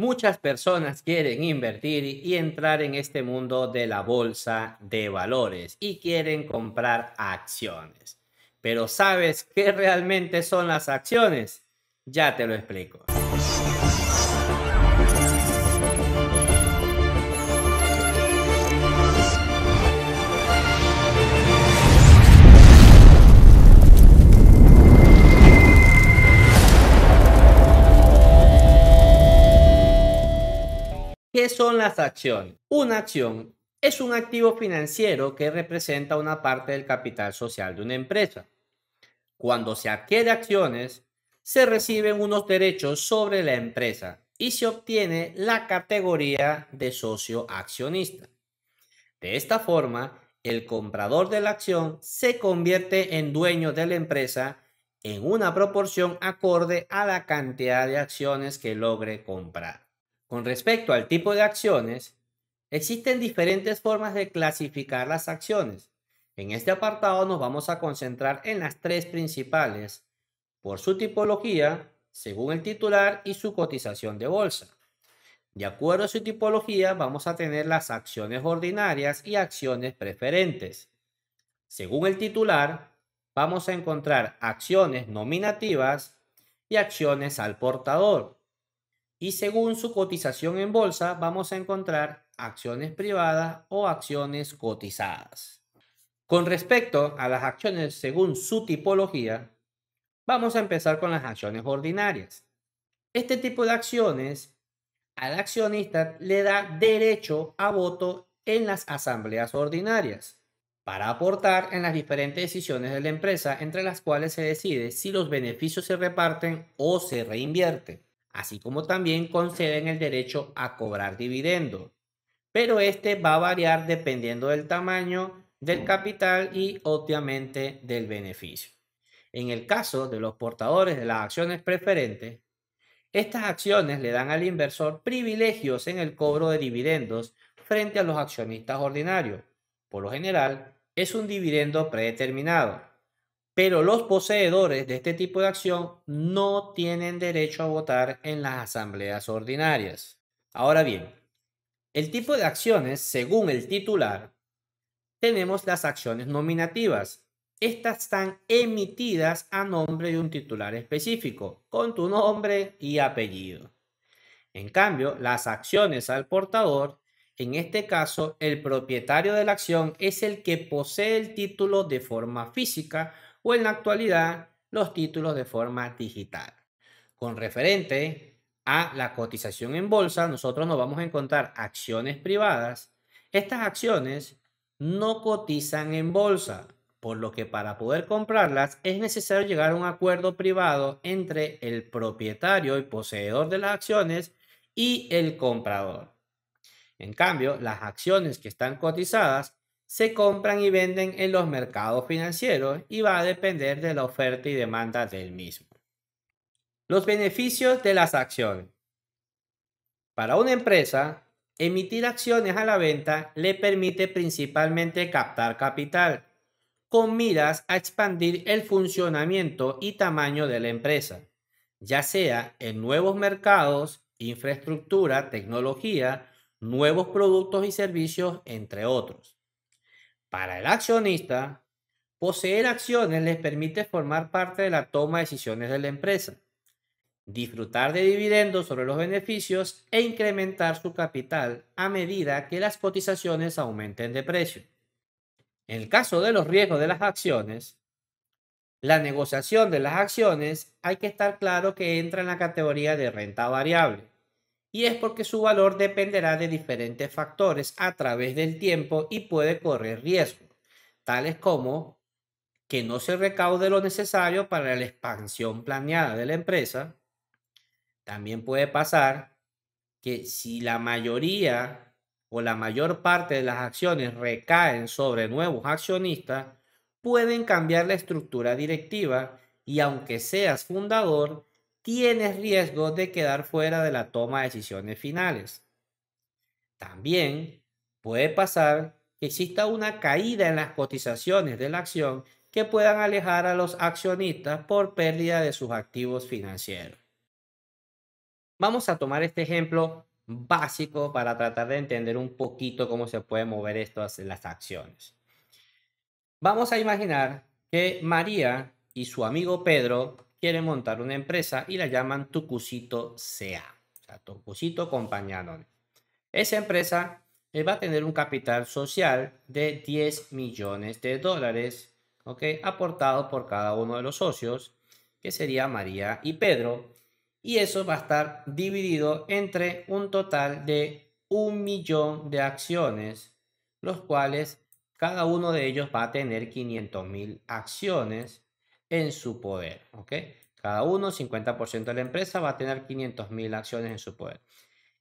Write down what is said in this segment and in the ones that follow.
Muchas personas quieren invertir y entrar en este mundo de la bolsa de valores y quieren comprar acciones. Pero ¿sabes qué realmente son las acciones? Ya te lo explico. son las acciones? Una acción es un activo financiero que representa una parte del capital social de una empresa. Cuando se adquiere acciones, se reciben unos derechos sobre la empresa y se obtiene la categoría de socio accionista. De esta forma, el comprador de la acción se convierte en dueño de la empresa en una proporción acorde a la cantidad de acciones que logre comprar. Con respecto al tipo de acciones, existen diferentes formas de clasificar las acciones. En este apartado nos vamos a concentrar en las tres principales, por su tipología, según el titular y su cotización de bolsa. De acuerdo a su tipología, vamos a tener las acciones ordinarias y acciones preferentes. Según el titular, vamos a encontrar acciones nominativas y acciones al portador y según su cotización en bolsa vamos a encontrar acciones privadas o acciones cotizadas. Con respecto a las acciones según su tipología, vamos a empezar con las acciones ordinarias. Este tipo de acciones al accionista le da derecho a voto en las asambleas ordinarias para aportar en las diferentes decisiones de la empresa entre las cuales se decide si los beneficios se reparten o se reinvierten así como también conceden el derecho a cobrar dividendos, pero este va a variar dependiendo del tamaño del capital y obviamente del beneficio. En el caso de los portadores de las acciones preferentes, estas acciones le dan al inversor privilegios en el cobro de dividendos frente a los accionistas ordinarios. Por lo general, es un dividendo predeterminado, pero los poseedores de este tipo de acción no tienen derecho a votar en las asambleas ordinarias. Ahora bien, el tipo de acciones, según el titular, tenemos las acciones nominativas. Estas están emitidas a nombre de un titular específico, con tu nombre y apellido. En cambio, las acciones al portador en este caso, el propietario de la acción es el que posee el título de forma física o en la actualidad los títulos de forma digital. Con referente a la cotización en bolsa, nosotros nos vamos a encontrar acciones privadas. Estas acciones no cotizan en bolsa, por lo que para poder comprarlas es necesario llegar a un acuerdo privado entre el propietario y poseedor de las acciones y el comprador. En cambio, las acciones que están cotizadas se compran y venden en los mercados financieros y va a depender de la oferta y demanda del mismo. Los beneficios de las acciones. Para una empresa, emitir acciones a la venta le permite principalmente captar capital, con miras a expandir el funcionamiento y tamaño de la empresa, ya sea en nuevos mercados, infraestructura, tecnología nuevos productos y servicios, entre otros. Para el accionista, poseer acciones les permite formar parte de la toma de decisiones de la empresa, disfrutar de dividendos sobre los beneficios e incrementar su capital a medida que las cotizaciones aumenten de precio. En el caso de los riesgos de las acciones, la negociación de las acciones hay que estar claro que entra en la categoría de renta variable y es porque su valor dependerá de diferentes factores a través del tiempo y puede correr riesgos, tales como que no se recaude lo necesario para la expansión planeada de la empresa. También puede pasar que si la mayoría o la mayor parte de las acciones recaen sobre nuevos accionistas, pueden cambiar la estructura directiva y aunque seas fundador, tienes riesgo de quedar fuera de la toma de decisiones finales. También puede pasar que exista una caída en las cotizaciones de la acción que puedan alejar a los accionistas por pérdida de sus activos financieros. Vamos a tomar este ejemplo básico para tratar de entender un poquito cómo se puede mover estas las acciones. Vamos a imaginar que María y su amigo Pedro Quieren montar una empresa y la llaman Tucucito CA, o sea, Tucucito Compañía Esa empresa eh, va a tener un capital social de 10 millones de dólares, Aportado por cada uno de los socios, que sería María y Pedro, y eso va a estar dividido entre un total de un millón de acciones, los cuales cada uno de ellos va a tener 500 mil acciones en su poder. ¿ok? Cada uno, 50% de la empresa, va a tener 500.000 acciones en su poder.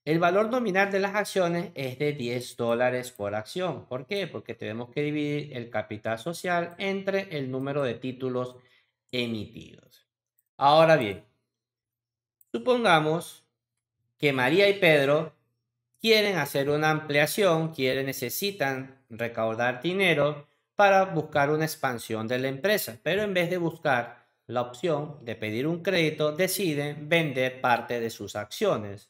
El valor nominal de las acciones es de 10 dólares por acción. ¿Por qué? Porque tenemos que dividir el capital social entre el número de títulos emitidos. Ahora bien, supongamos que María y Pedro quieren hacer una ampliación, quieren, necesitan recaudar dinero para buscar una expansión de la empresa, pero en vez de buscar la opción de pedir un crédito, deciden vender parte de sus acciones.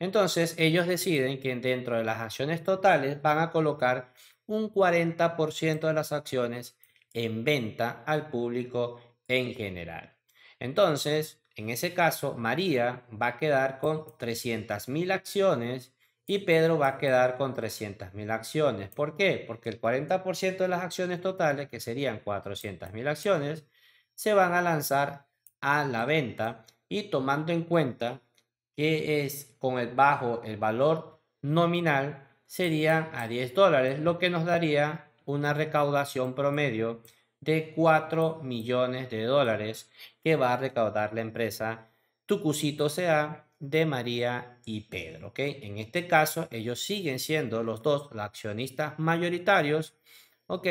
Entonces ellos deciden que dentro de las acciones totales van a colocar un 40% de las acciones en venta al público en general. Entonces, en ese caso, María va a quedar con 300.000 acciones y Pedro va a quedar con 300.000 acciones. ¿Por qué? Porque el 40% de las acciones totales, que serían 400.000 acciones, se van a lanzar a la venta y tomando en cuenta que es con el bajo el valor nominal sería a 10 dólares, lo que nos daría una recaudación promedio de 4 millones de dólares que va a recaudar la empresa Tucucito CA de María y Pedro. ¿ok? En este caso, ellos siguen siendo los dos los accionistas mayoritarios, ¿ok?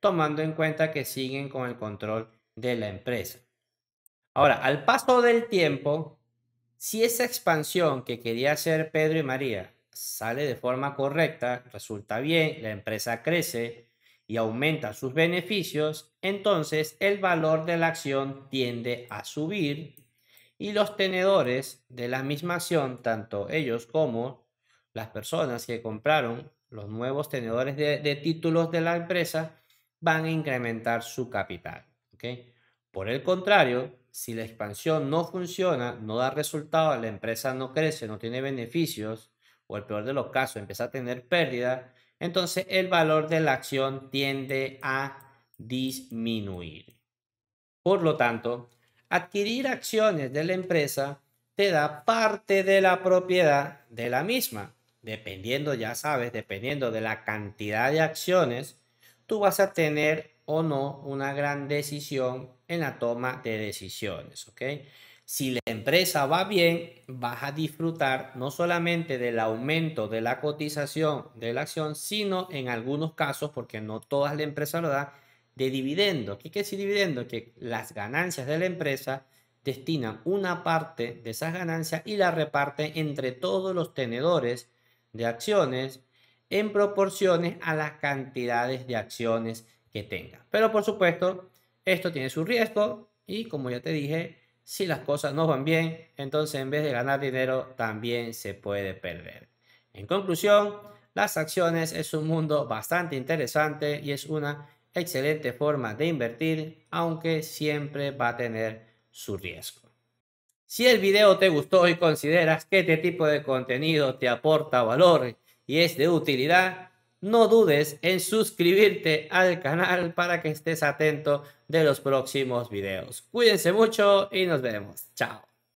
tomando en cuenta que siguen con el control de la empresa. Ahora, al paso del tiempo, si esa expansión que quería hacer Pedro y María sale de forma correcta, resulta bien, la empresa crece y aumenta sus beneficios, entonces el valor de la acción tiende a subir y los tenedores de la misma acción, tanto ellos como las personas que compraron los nuevos tenedores de, títulos de la empresa, van a incrementar su capital. Por el contrario, si la expansión no funciona, no da resultado, la empresa no crece, no tiene beneficios, o el peor de los casos, empieza a tener pérdida, entonces el valor de la acción tiende a disminuir. Por lo tanto, adquirir acciones de la empresa te da parte de la propiedad de la misma. Dependiendo, ya sabes, dependiendo de la cantidad de acciones, tú vas a tener o no una gran decisión en la toma de decisiones, ¿ok? Si la empresa va bien, vas a disfrutar no solamente del aumento de la cotización de la acción, sino en algunos casos, porque no todas las empresas lo dan, de dividendo. ¿Qué quiere decir dividendo? Que las ganancias de la empresa destinan una parte de esas ganancias y la reparten entre todos los tenedores de acciones en proporciones a las cantidades de acciones que tengan. Pero por supuesto, esto tiene su riesgo y como ya te dije, si las cosas no van bien, entonces en vez de ganar dinero también se puede perder. En conclusión, las acciones es un mundo bastante interesante y es una excelente forma de invertir, aunque siempre va a tener su riesgo. Si el video te gustó y consideras que este tipo de contenido te aporta valor y es de utilidad, no dudes en suscribirte al canal para que estés atento de los próximos videos. Cuídense mucho y nos vemos. Chao.